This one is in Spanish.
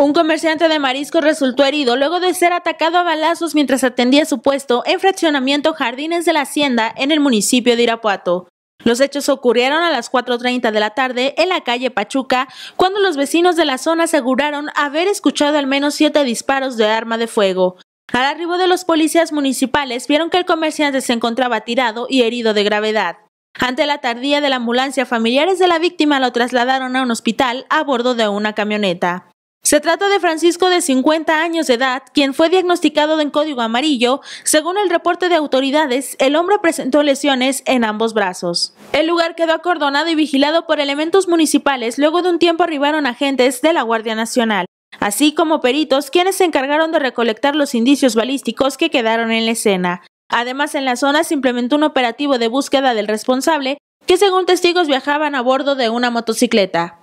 Un comerciante de mariscos resultó herido luego de ser atacado a balazos mientras atendía su puesto en fraccionamiento Jardines de la Hacienda en el municipio de Irapuato. Los hechos ocurrieron a las 4.30 de la tarde en la calle Pachuca, cuando los vecinos de la zona aseguraron haber escuchado al menos siete disparos de arma de fuego. Al arribo de los policías municipales vieron que el comerciante se encontraba tirado y herido de gravedad. Ante la tardía de la ambulancia, familiares de la víctima lo trasladaron a un hospital a bordo de una camioneta. Se trata de Francisco de 50 años de edad, quien fue diagnosticado en código amarillo. Según el reporte de autoridades, el hombre presentó lesiones en ambos brazos. El lugar quedó acordonado y vigilado por elementos municipales. Luego de un tiempo arribaron agentes de la Guardia Nacional así como peritos quienes se encargaron de recolectar los indicios balísticos que quedaron en la escena. Además, en la zona se implementó un operativo de búsqueda del responsable, que según testigos viajaban a bordo de una motocicleta.